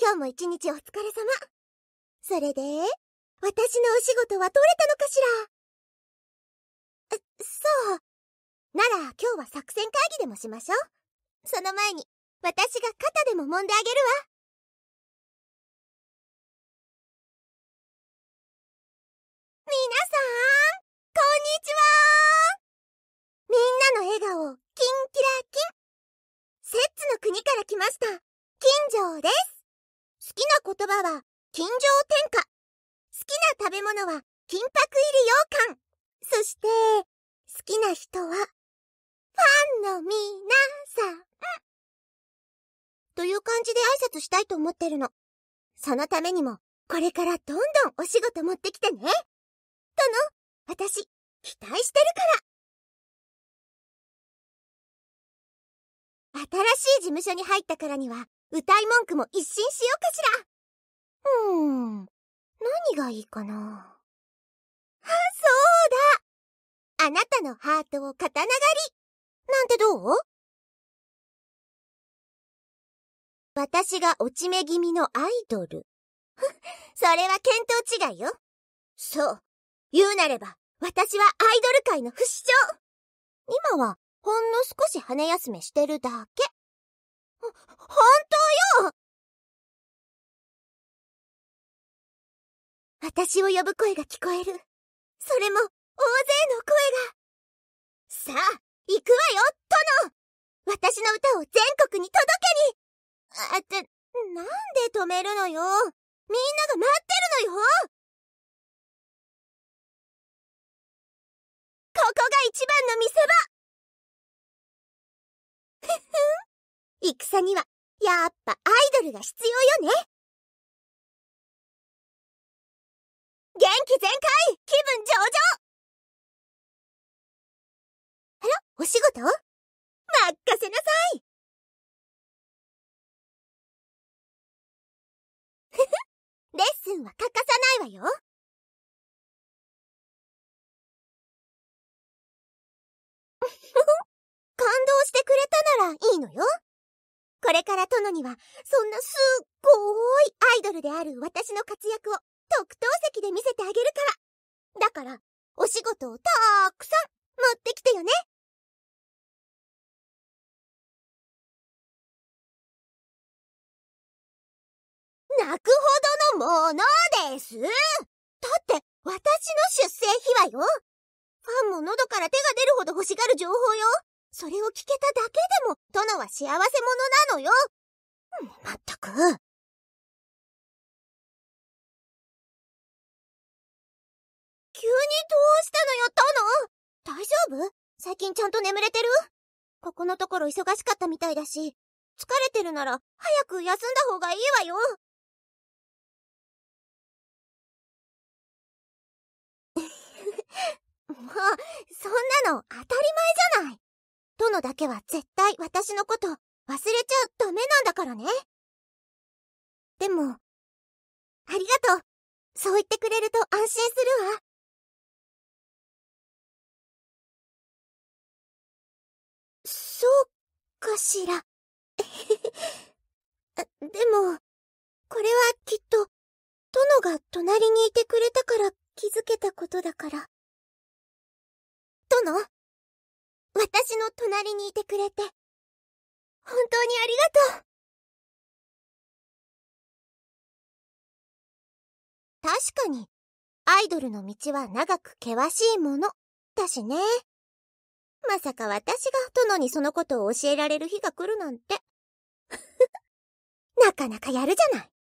今日も一日お疲れ様。それで、私のお仕事は取れたのかしらえ、そう。なら今日は作戦会議でもしましょう。その前に、私が肩でも揉んであげるわ。皆さん、こんにちはみんなの笑顔、キンキラキン。摂津の国から来ました、金城です。好きな言葉は、金城天下。好きな食べ物は、金箔入り羊羹。そして、好きな人は、ファンのみなさん。という感じで挨拶したいと思ってるの。そのためにも、これからどんどんお仕事持ってきてね。との、私、期待してるから。新しい事務所に入ったからには、歌い文句も一新しようかしら。うーん、何がいいかな。あ、そうだあなたのハートを刀狩りなんてどう私が落ち目気味のアイドル。それは見当違いよ。そう。言うなれば、私はアイドル界の不死鳥今は、ほんの少し羽休めしてるだけ。ほ本当よ私を呼ぶ声が聞こえる。それも、大勢の声が。さあ、行くわよ、殿私の歌を全国に届けにあ、って、なんで止めるのよみんなが待ってるのよここが一番の見せ場ふふん戦にはやっぱアイドルが必要よね元気全開気分上々あらお仕事任せなさいふふレッスンは欠かさないわよ感動してくれたならいいのよこれから殿には、そんなすっごいアイドルである私の活躍を特等席で見せてあげるから。だから、お仕事をたーくさん持ってきてよね泣くほどのものですだって私の出生秘話よファンも喉から手が出るほど欲しがる情報よそれを聞けただけでも、殿は幸せ者なのよまったく。急にどうしたのよ、殿大丈夫最近ちゃんと眠れてるここのところ忙しかったみたいだし、疲れてるなら早く休んだ方がいいわよ。もう、そんなの当たり前じゃない。殿だけは絶対私のこと忘れちゃダメなんだからね。でも、ありがとう。そう言ってくれると安心するわ。そうかしら。でも、これはきっと、殿が隣にいてくれたから気づけたことだから。殿私の隣にいてくれて、本当にありがとう確かに、アイドルの道は長く険しいもの、だしね。まさか私が殿にそのことを教えられる日が来るなんて。なかなかやるじゃない。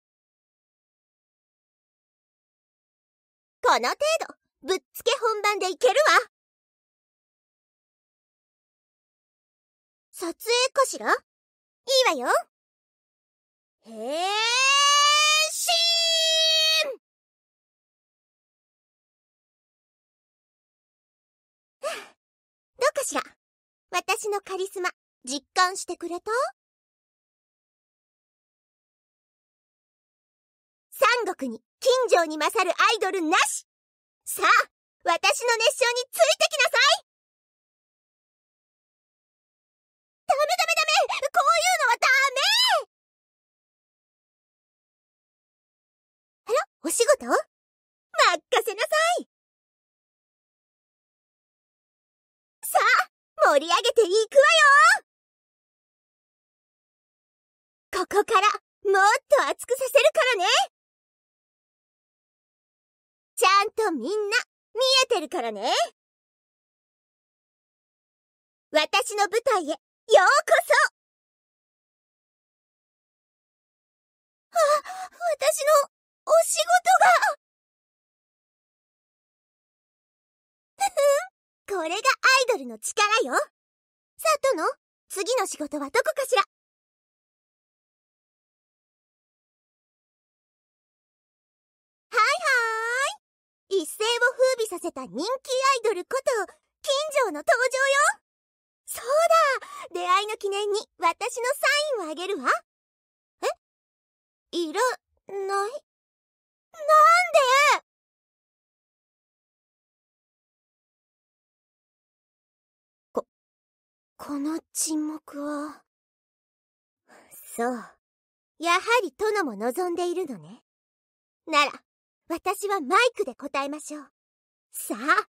この程度、ぶっつけ本番でいけるわ撮影かしらいいわよ変身どうかしら私のカリスマ実感してくれた三国に金城に勝るアイドルなしさあ私の熱唱についてきなさいお仕事任せなさいさあ、盛り上げていくわよここからもっと熱くさせるからねちゃんとみんな見えてるからね私の舞台へようこそあ、私のお仕事が これがアイドルの力よさあ、殿、次の仕事はどこかしらはいはーい一世を風靡させた人気アイドルこと金城の登場よそうだ出会いの記念に私のサインをあげるわえいらないこ、この沈黙は。そう。やはり殿も望んでいるのね。なら、私はマイクで答えましょう。さあ、歌うわよ